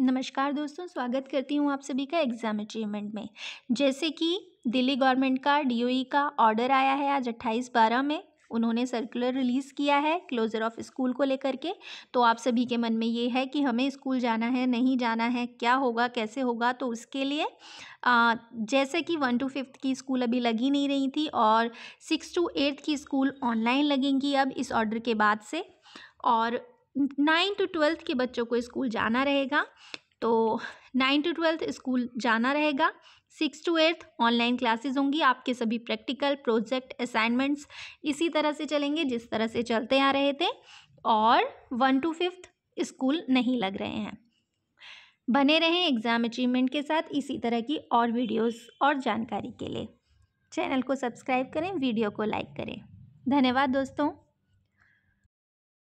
नमस्कार दोस्तों स्वागत करती हूँ आप सभी का एग्ज़ाम अचीवमेंट में जैसे कि दिल्ली गवर्नमेंट का डीओई e का ऑर्डर आया है आज अट्ठाईस बारह में उन्होंने सर्कुलर रिलीज़ किया है क्लोज़र ऑफ स्कूल को लेकर के तो आप सभी के मन में ये है कि हमें स्कूल जाना है नहीं जाना है क्या होगा कैसे होगा तो उसके लिए आ, जैसे कि वन टू फिफ्थ की स्कूल अभी लगी नहीं रही थी और सिक्स टू एट्थ की स्कूल ऑनलाइन लगेंगी अब इस ऑर्डर के बाद से और नाइन टू ट्वेल्थ के बच्चों को स्कूल जाना रहेगा तो नाइन टू ट्वेल्थ स्कूल जाना रहेगा six to eighth online classes होंगी आपके सभी प्रैक्टिकल प्रोजेक्ट असाइनमेंट्स इसी तरह से चलेंगे जिस तरह से चलते आ रहे थे और वन टू फिफ्थ स्कूल नहीं लग रहे हैं बने रहें एग्ज़ाम अचीवमेंट के साथ इसी तरह की और वीडियोस और जानकारी के लिए चैनल को सब्सक्राइब करें वीडियो को लाइक करें धन्यवाद दोस्तों